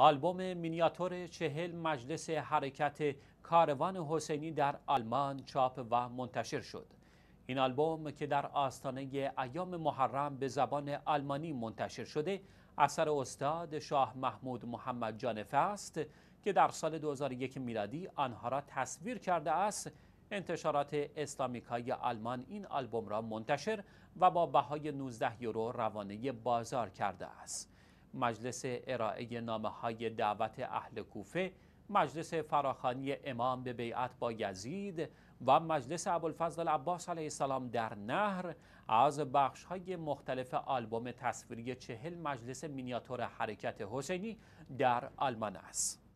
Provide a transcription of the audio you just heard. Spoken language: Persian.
آلبوم مینیاتور چهل مجلس حرکت کاروان حسینی در آلمان چاپ و منتشر شد. این آلبوم که در آستانه ایام محرم به زبان آلمانی منتشر شده اثر استاد شاه محمود محمد جانفه است که در سال 2001 میلادی آنها را تصویر کرده است انتشارات اسلامیکای آلمان این آلبوم را منتشر و با بهای 19 یورو روانه بازار کرده است. مجلس ارائه نامه های دعوت اهل کوفه مجلس فراخانی امام به بیعت با یزید و مجلس ابوالفضل عباس علیه السلام در نهر از بخش های مختلف آلبوم تصویری چهل مجلس مینیاتور حرکت حسینی در آلمان است.